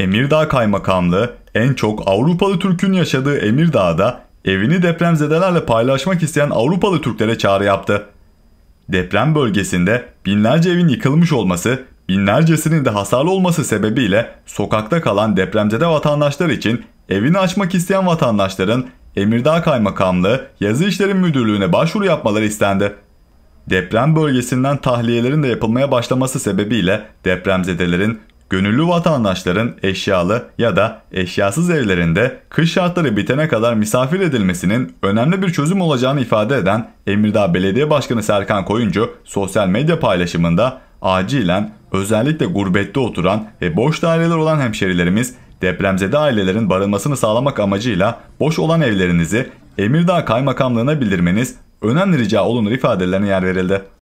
Emirdağ Kaymakamlığı en çok Avrupalı Türk'ün yaşadığı Emirdağ'da evini depremzedelerle paylaşmak isteyen Avrupalı Türklere çağrı yaptı. Deprem bölgesinde binlerce evin yıkılmış olması, binlercesinin de hasarlı olması sebebiyle sokakta kalan depremzede vatandaşlar için evini açmak isteyen vatandaşların Emirdağ Kaymakamlığı Yazı İşleri Müdürlüğü'ne başvuru yapmaları istendi. Deprem bölgesinden tahliyelerin de yapılmaya başlaması sebebiyle depremzedelerin gönüllü vatandaşların eşyalı ya da eşyasız evlerinde kış şartları bitene kadar misafir edilmesinin önemli bir çözüm olacağını ifade eden Emirdağ Belediye Başkanı Serkan Koyuncu sosyal medya paylaşımında acilen özellikle gurbette oturan ve boş daireler olan hemşerilerimiz depremzede ailelerin barınmasını sağlamak amacıyla boş olan evlerinizi Emirdağ Kaymakamlığına bildirmeniz önemli rica olunur ifadelerine yer verildi.